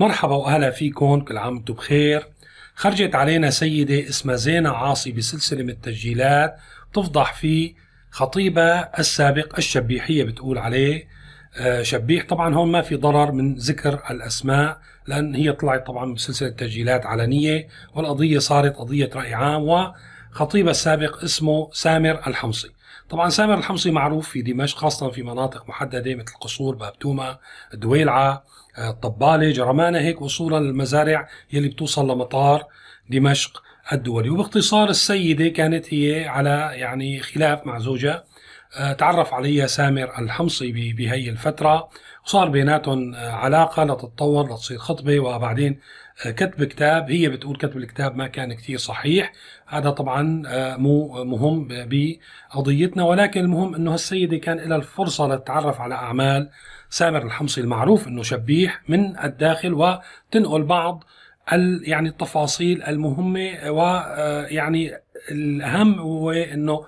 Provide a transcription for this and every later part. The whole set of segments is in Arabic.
مرحبا وأهلا فيكم كل عام وانتم بخير خرجت علينا سيدة اسمها زينة عاصي بسلسلة من التسجيلات تفضح في خطيبها السابق الشبيحية بتقول عليه آه، شبيح طبعا هون ما في ضرر من ذكر الأسماء لأن هي طلعت طبعا بسلسلة تسجيلات علنية والقضية صارت قضية رأي عام وخطيبها السابق اسمه سامر الحمصي طبعا سامر الحمصي معروف في دمشق خاصة في مناطق محددة مثل قصور بابتومة دويلعة طبالة جرمانة هيك وصولا للمزارع يلي بتوصل لمطار دمشق الدولي وباختصار السيدة كانت هي على يعني خلاف مع زوجها آه، تعرف عليها سامر الحمصي بهي الفترة وصار بيناتهم آه، علاقة لتتطور لتصير خطبة وبعدين آه، كتب كتاب هي بتقول كتب الكتاب ما كان كثير صحيح هذا طبعا مو مهم بقضيتنا ولكن المهم انه هالسيدة كان لها الفرصة لتتعرف على أعمال سامر الحمصي المعروف انه شبيح من الداخل وتنقل بعض يعني التفاصيل المهمة ويعني الأهم هو انه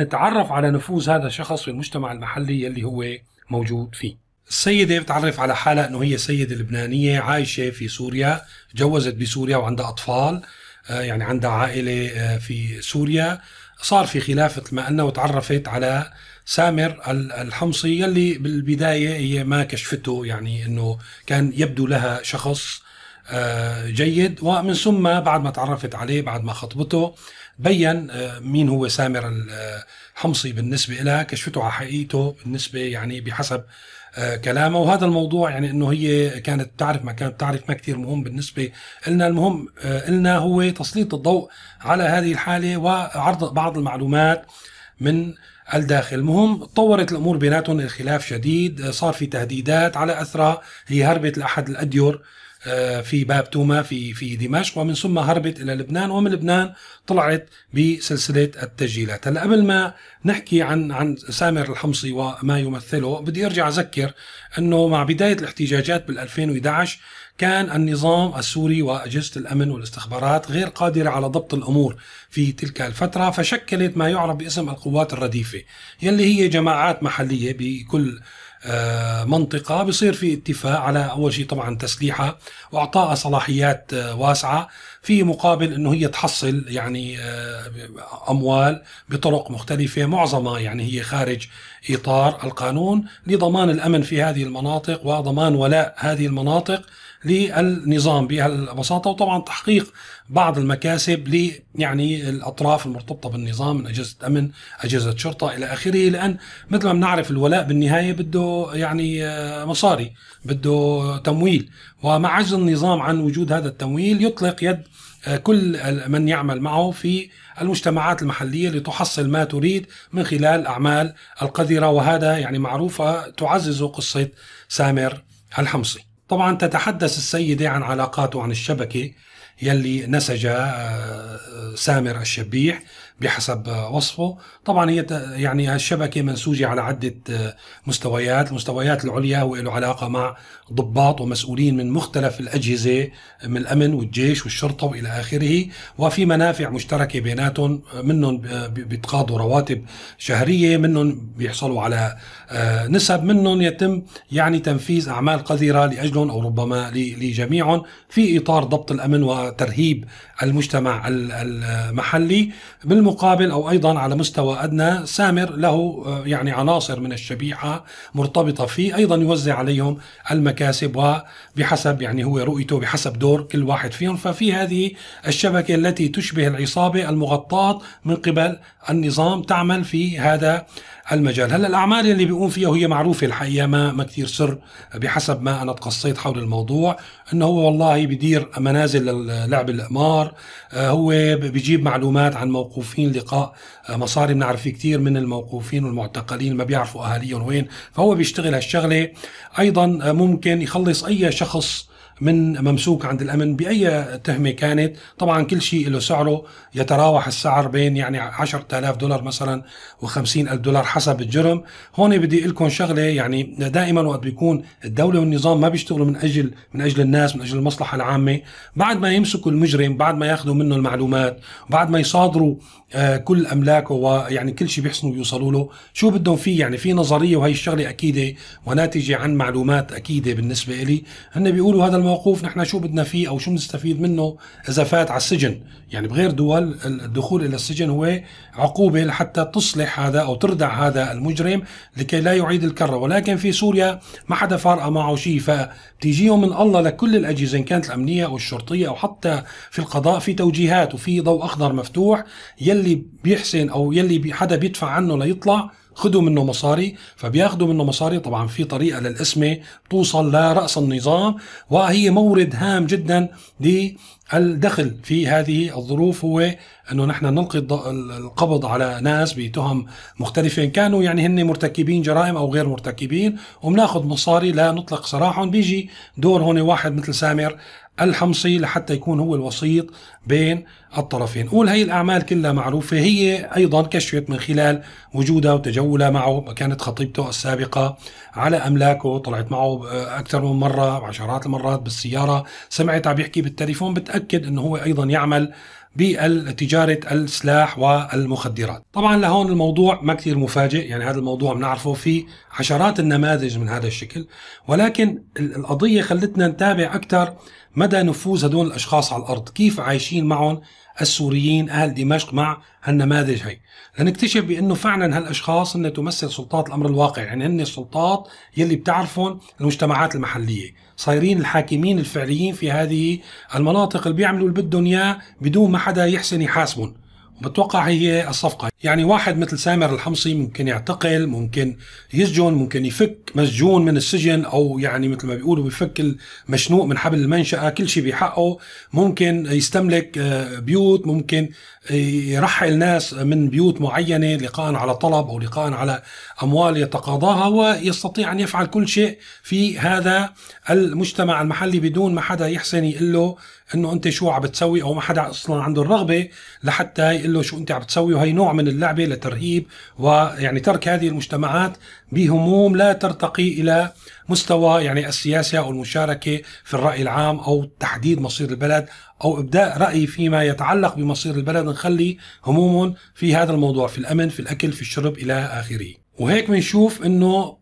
نتعرف على نفوذ هذا الشخص في المجتمع المحلي اللي هو موجود فيه السيدة بتعرف على حالها أنه هي سيدة لبنانية عايشة في سوريا تجوزت بسوريا وعندها أطفال آه، يعني عندها عائلة آه، في سوريا صار في خلاف مثل ما قلنا وتعرفت على سامر الحمصي يلي بالبداية هي ما كشفته يعني أنه كان يبدو لها شخص آه، جيد ومن ثم بعد ما تعرفت عليه بعد ما خطبته بين آه، مين هو سامر الحمصي آه، بالنسبة لها كشفته على حقيقته بالنسبة يعني بحسب آه، كلامه وهذا الموضوع يعني انه هي كانت تعرف ما كانت تعرف ما كثير مهم بالنسبه لنا المهم لنا هو تسليط الضوء على هذه الحاله وعرض بعض المعلومات من الداخل المهم تطورت الامور بيناتهم الخلاف شديد صار في تهديدات على اثرها هي هربت لاحد الاديور آه، في باب توما في في دمشق ومن ثم هربت الى لبنان ومن لبنان طلعت بسلسله التسجيلات، هلا قبل ما نحكي عن عن سامر الحمصي وما يمثله بدي ارجع اذكر انه مع بدايه الاحتجاجات بال 2011 كان النظام السوري واجهزه الامن والاستخبارات غير قادره على ضبط الامور في تلك الفتره فشكلت ما يعرف باسم القوات الرديفه يلي هي جماعات محليه بكل آه، منطقه بصير في اتفاق على اول شيء طبعا تسليحها واعطائها صلاحيات آه، واسعه في مقابل انه هي تحصل يعني آه، اموال بطرق مختلفه معظمها يعني هي خارج اطار القانون لضمان الامن في هذه المناطق وضمان ولاء هذه المناطق للنظام بهالبساطة وطبعا تحقيق بعض المكاسب ل يعني الأطراف المرتبطة بالنظام من أجهزة أمن أجهزة شرطة إلى آخره لأن مثل ما بنعرف الولاء بالنهاية بده يعني آه، مصاري بده تمويل ومع عجز النظام عن وجود هذا التمويل يطلق يد آه، كل من يعمل معه في المجتمعات المحلية لتحصل ما تريد من خلال أعمال القذرة وهذا يعني معروفة تعزز قصة سامر الحمصي طبعا تتحدث السيدة عن علاقاته عن الشبكة يلي نسج آه، سامر الشبيح بحسب وصفه طبعا هي يعني هالشبكة منسوجة على عدة آه، مستويات المستويات العليا هو له علاقة مع ضباط ومسؤولين من مختلف الأجهزة آه، من الأمن والجيش والشرطة وإلى آخره وفي منافع مشتركة بيناتهم آه، منهم بيتقاضوا رواتب شهرية منهم بيحصلوا على نسب منهم يتم يعني تنفيذ أعمال قذرة لأجلهم أو ربما لجميعهم في إطار ضبط الأمن وترهيب المجتمع المحلي بالم بالمقابل او ايضا على مستوى ادنى سامر له آه، يعني عناصر من الشبيحه مرتبطه فيه ايضا يوزع عليهم المكاسب وبحسب يعني هو رؤيته بحسب دور كل واحد فيهم ففي هذه الشبكه التي تشبه العصابه المغطاه من قبل النظام تعمل في هذا المجال هلا الاعمال اللي بيقوم فيها وهي معروفه الحقيقه ما ما كثير سر بحسب ما انا تقصيت حول الموضوع انه هو والله بيدير منازل لعب القمار آه، هو بيجيب معلومات عن موقوف موقوفين لقاء آه، مصاري بنعرف في كثير من الموقوفين والمعتقلين ما بيعرفوا اهاليهم وين فهو بيشتغل هالشغله ايضا آه، ممكن يخلص اي شخص من ممسوك عند الامن باي تهمه كانت طبعا كل شيء له سعره يتراوح السعر بين يعني 10000 دولار مثلا و50000 دولار حسب الجرم هون بدي اقول لكم شغله يعني دائما وقت بيكون الدوله والنظام ما بيشتغلوا من اجل من اجل الناس من اجل المصلحه العامه بعد ما يمسكوا المجرم بعد ما ياخذوا منه المعلومات بعد ما يصادروا آه، كل املاكه ويعني كل شيء بيحسنوا يوصلوا له شو بدهم فيه يعني في نظريه وهي الشغله اكيده وناتجه عن معلومات اكيده بالنسبه لي هن بيقولوا هذا موقوف نحن شو بدنا فيه او شو بنستفيد منه اذا فات على السجن يعني بغير دول الدخول الى السجن هو عقوبه لحتى تصلح هذا او تردع هذا المجرم لكي لا يعيد الكره ولكن في سوريا ما حدا فارقه معه شيء فبتيجيهم من الله لكل الاجهزه ان كانت الامنيه او الشرطيه او حتى في القضاء في توجيهات وفي ضوء اخضر مفتوح يلي بيحسن او يلي حدا بيدفع عنه ليطلع خدوا منه مصاري فبياخذوا منه مصاري طبعا في طريقه للقسمه توصل لراس النظام وهي مورد هام جدا للدخل في هذه الظروف هو انه نحن نلقي القبض على ناس بتهم مختلفه ان كانوا يعني هن مرتكبين جرائم او غير مرتكبين وبناخذ مصاري لنطلق سراحهم بيجي دور هون واحد مثل سامر الحمصي لحتى يكون هو الوسيط بين الطرفين قول هي الأعمال كلها معروفة هي أيضا كشفت من خلال وجودها وتجولها معه كانت خطيبته السابقة على أملاكه طلعت معه أكثر من مرة عشرات المرات بالسيارة سمعت عم يحكي بالتليفون بتأكد أنه هو أيضا يعمل بتجارة السلاح والمخدرات طبعا لهون الموضوع ما كثير مفاجئ يعني هذا الموضوع بنعرفه في عشرات النماذج من هذا الشكل ولكن القضية خلتنا نتابع أكثر مدى نفوذ هدول الاشخاص على الارض كيف عايشين معهم السوريين اهل دمشق مع هالنماذج هي لنكتشف بانه فعلا هالاشخاص هن تمثل سلطات الامر الواقع يعني هن السلطات يلي بتعرفهم المجتمعات المحليه صايرين الحاكمين الفعليين في هذه المناطق اللي بيعملوا اللي بدهم اياه بدون ما حدا يحسن يحاسبهم بتوقع هي الصفقة يعني واحد مثل سامر الحمصي ممكن يعتقل ممكن يسجن ممكن يفك مسجون من السجن أو يعني مثل ما بيقولوا بيفك المشنوق من حبل المنشأة كل شيء بحقه ممكن يستملك آه، بيوت ممكن يرحل ناس من بيوت معينة لقاء على طلب أو لقاء على أموال يتقاضاها ويستطيع أن يفعل كل شيء في هذا المجتمع المحلي بدون ما حدا يحسن يقول له أنه أنت شو عم بتسوي أو ما حدا أصلا عنده الرغبة لحتى بيقول له شو انت عم تسوي وهي نوع من اللعبه لترهيب ويعني ترك هذه المجتمعات بهموم لا ترتقي الى مستوى يعني السياسه او المشاركه في الراي العام او تحديد مصير البلد او ابداء راي فيما يتعلق بمصير البلد نخلي هموم في هذا الموضوع في الامن في الاكل في الشرب الى اخره وهيك بنشوف انه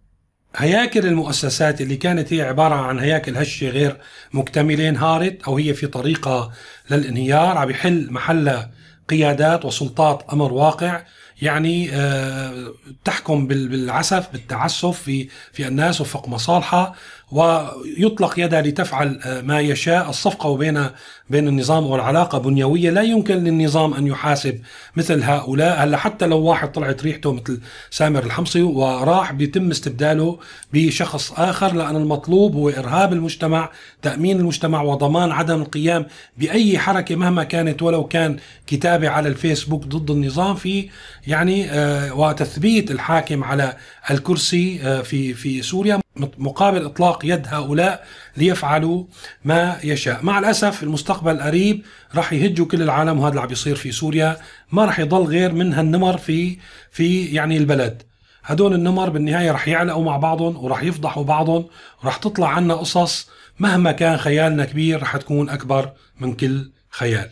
هياكل المؤسسات اللي كانت هي عبارة عن هياكل هشة غير مكتملة انهارت أو هي في طريقة للانهيار عم يحل محلها قيادات وسلطات امر واقع يعني آه، تحكم بالعسف بالتعسف في في الناس وفق مصالحها ويطلق يدها لتفعل آه، ما يشاء الصفقة بين بين النظام والعلاقة بنيوية لا يمكن للنظام أن يحاسب مثل هؤلاء هلا حتى لو واحد طلعت ريحته مثل سامر الحمصي وراح بيتم استبداله بشخص آخر لأن المطلوب هو إرهاب المجتمع تأمين المجتمع وضمان عدم القيام بأي حركة مهما كانت ولو كان كتابة على الفيسبوك ضد النظام في يعني آه، وتثبيت الحاكم على الكرسي آه، في في سوريا مقابل اطلاق يد هؤلاء ليفعلوا ما يشاء مع الاسف المستقبل القريب راح يهجوا كل العالم وهذا اللي عم بيصير في سوريا ما راح يضل غير من هالنمر في في يعني البلد هدول النمر بالنهايه رح يعلقوا مع بعضهم ورح يفضحوا بعضهم ورح تطلع عنا قصص مهما كان خيالنا كبير رح تكون اكبر من كل خيال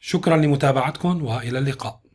شكرا لمتابعتكم والى اللقاء